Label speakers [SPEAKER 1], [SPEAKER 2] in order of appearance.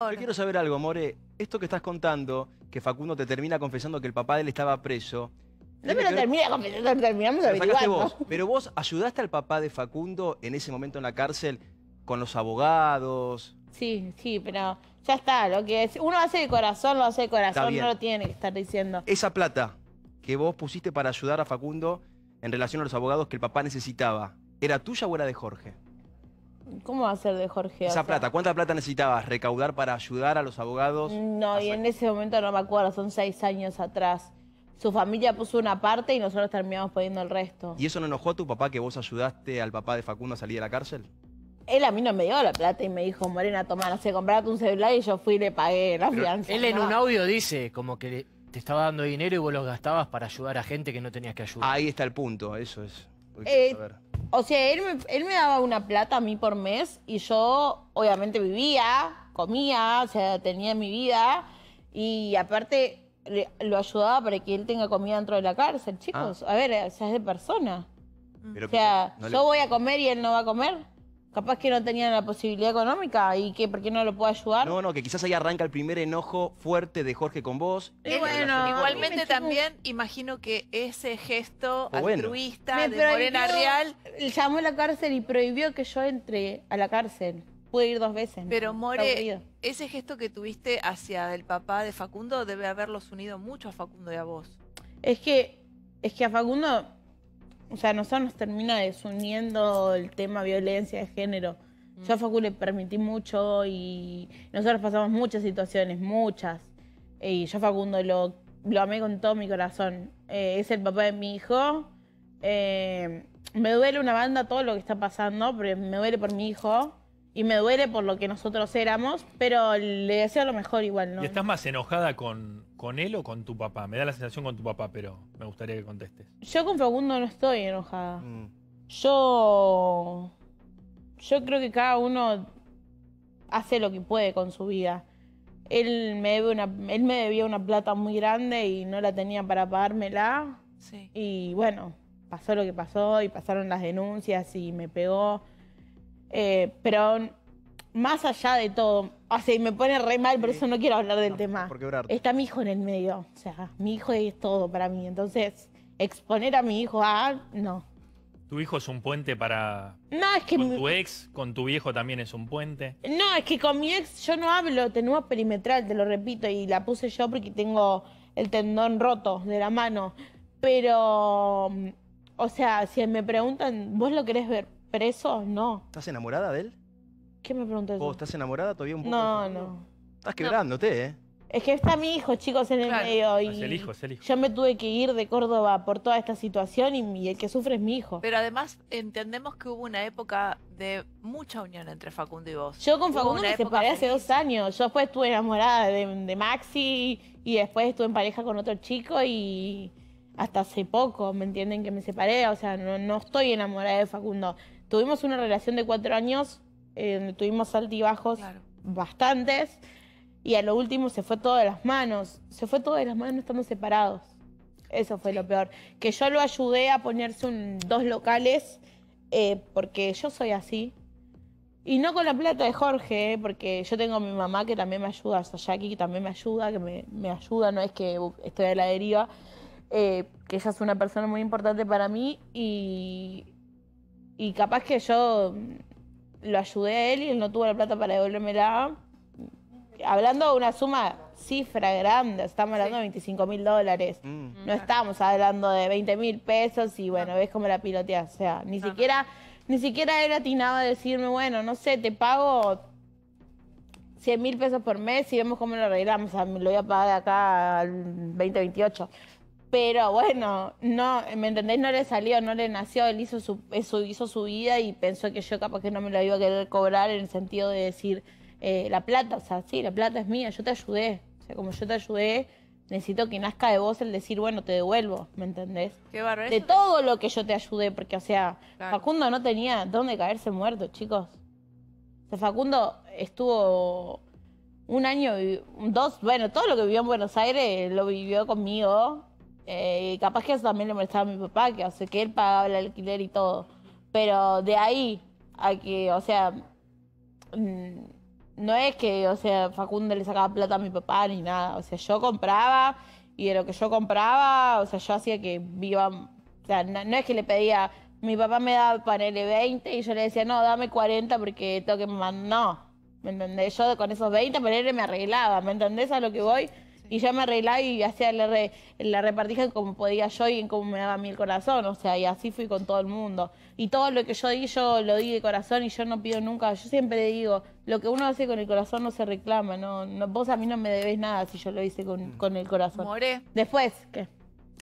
[SPEAKER 1] Yo quiero saber algo, More. Esto que estás contando, que Facundo te termina confesando que el papá de él estaba preso. No me lo termina confesando, terminamos pero vos ayudaste al papá de Facundo en ese momento en la cárcel con los abogados.
[SPEAKER 2] Sí, sí, pero ya está. Lo que uno hace de corazón, lo hace de corazón, no lo tiene que estar diciendo.
[SPEAKER 1] Esa plata que vos pusiste para ayudar a Facundo en relación a los abogados que el papá necesitaba, ¿era tuya o era de Jorge?
[SPEAKER 2] ¿Cómo va a ser de Jorge? Esa plata,
[SPEAKER 1] ¿cuánta plata necesitabas recaudar para ayudar a los abogados?
[SPEAKER 2] No, y en ese momento no me acuerdo, son seis años atrás. Su familia puso una parte y nosotros terminamos poniendo el resto.
[SPEAKER 1] ¿Y eso no enojó a tu papá que vos ayudaste al papá de Facundo a salir de la cárcel?
[SPEAKER 2] Él a mí no me dio la plata y me dijo, Morena, tomá, no sé, comprate un celular y yo fui y le pagué la fianza. Él en un audio
[SPEAKER 1] dice como que te estaba dando dinero y vos lo gastabas para ayudar a gente que no tenías que ayudar. Ahí está el punto, eso es.
[SPEAKER 2] O sea, él me, él me daba una plata a mí por mes y yo obviamente vivía, comía, o sea, tenía mi vida y aparte lo ayudaba para que él tenga comida dentro de la cárcel, chicos. Ah. A ver, o sea, es de persona.
[SPEAKER 1] o sea, yo voy
[SPEAKER 2] a comer y él no va a comer capaz que no tenían la posibilidad económica y que por qué no lo puedo ayudar.
[SPEAKER 1] No, no, que quizás ahí arranca el primer enojo fuerte de Jorge con vos.
[SPEAKER 2] Y bueno, igualmente también imagino que ese gesto altruista de Morena Real llamó a la cárcel y prohibió que yo entre a la cárcel. Pude ir dos veces. Pero More, ese gesto que tuviste hacia el papá de Facundo debe haberlos unido mucho a Facundo y a vos. Es que es que a Facundo o sea, a nosotros nos termina desuniendo el tema violencia de género. Mm. Yo a Facundo le permití mucho y nosotros pasamos muchas situaciones, muchas. Y yo a Facundo lo, lo amé con todo mi corazón. Eh, es el papá de mi hijo. Eh, me duele una banda todo lo que está pasando, pero me duele por mi hijo y me duele por lo que nosotros éramos, pero le deseo lo mejor igual, ¿no? ¿Y estás
[SPEAKER 1] más enojada con, con él o con tu papá? Me da la sensación con tu papá, pero me gustaría que contestes.
[SPEAKER 2] Yo con Facundo no estoy enojada. Mm. Yo... Yo creo que cada uno hace lo que puede con su vida. Él me, debe él me debía una plata muy grande y no la tenía para pagármela. Sí. Y bueno, pasó lo que pasó y pasaron las denuncias y me pegó. Eh, pero más allá de todo, o me pone re mal, por eso no quiero hablar del tema. Está mi hijo en el medio, o sea, mi hijo es todo para mí, entonces exponer a mi hijo a... no.
[SPEAKER 1] ¿Tu hijo es un puente para...
[SPEAKER 2] No, es que... Con tu
[SPEAKER 1] ex, con tu viejo también es un puente.
[SPEAKER 2] No, es que con mi ex yo no hablo Tenemos perimetral, te lo repito, y la puse yo porque tengo el tendón roto de la mano. Pero, o sea, si me preguntan, ¿vos lo querés ver? ¿Preso? No.
[SPEAKER 1] ¿Estás enamorada de él?
[SPEAKER 2] ¿Qué me preguntas? ¿Vos
[SPEAKER 1] estás enamorada todavía un poco? No, no. Estás quebrándote, ¿eh?
[SPEAKER 2] Es que está mi hijo, chicos, en el medio. es el hijo, es el hijo. Yo me tuve que ir de Córdoba por toda esta situación y, el que sufre es mi hijo. Pero además entendemos que hubo una época de mucha unión entre Facundo y vos. Yo con Facundo me separé hace dos años. Yo después estuve enamorada de, Maxi y después estuve en pareja con otro chico y hasta hace poco, ¿me entienden? Que me separé. O sea, no, no estoy enamorada de Facundo. Tuvimos una relación de cuatro años eh, donde tuvimos altibajos bastantes y a lo último se fue todo de las manos. Se fue todo de las manos estando separados. Eso fue lo peor. Que yo lo ayudé a ponerse un, dos locales eh, porque yo soy así. Y no con la plata de Jorge, eh, porque yo tengo a mi mamá que también me ayuda, a Jackie que también me ayuda, que me, ayuda, no es que estoy a la deriva, que ella es una persona muy importante para mí y y capaz que yo lo ayudé a él y él no tuvo la plata para devolvérmela. Hablando de una suma, cifra grande, estamos hablando de 25 mil dólares. Mm. No mm. estamos hablando de 20 mil pesos y bueno, ves cómo la piloteas. O sea, ni siquiera, ni siquiera él atinaba a decirme, bueno, no sé, te pago 100 mil pesos por mes y vemos cómo lo arreglamos. O sea, me lo voy a pagar de acá al 2028. Pero bueno, no, ¿me entendés? No le salió, no le nació, él hizo su, hizo su vida y pensó que yo capaz que no me lo iba a querer cobrar en el sentido de decir, eh, la plata, o sea, sí, la plata es mía, yo te ayudé. O sea, como yo te ayudé, necesito que nazca de vos el decir, bueno, te devuelvo, ¿me entendés? De todo lo que yo te ayudé, porque, o sea, Facundo no tenía dónde caerse muerto, chicos. O sea, Facundo estuvo un año, dos, bueno, todo lo que vivió en Buenos Aires lo vivió conmigo eh, y capaz que eso también le molestaba a mi papá, que, o que él pagaba el alquiler y todo. Pero de ahí a que, o sea, mm, no es que, o sea, Facundo le sacaba plata a mi papá ni nada. O sea, yo compraba y de lo que yo compraba, o sea, yo hacía que vivan. O sea, no, es que le pedía, mi papá me daba paneles 20 y yo le decía, no, dame 40 porque tengo que No, ¿me entendés? Yo con esos 20 paneles me arreglaba, ¿me entendés a lo que voy? Y yo me arreglaba y hacía la, re, la repartija como podía yo y como me daba a mí el corazón. O sea, y así fui con todo el mundo. Y todo lo que yo di, yo lo di de corazón y yo no pido nunca. Yo siempre digo, lo que uno hace con el corazón no se reclama. No, vos a mí no me debes nada si yo lo hice con, mm. con el corazón. Moré. Después, ¿qué?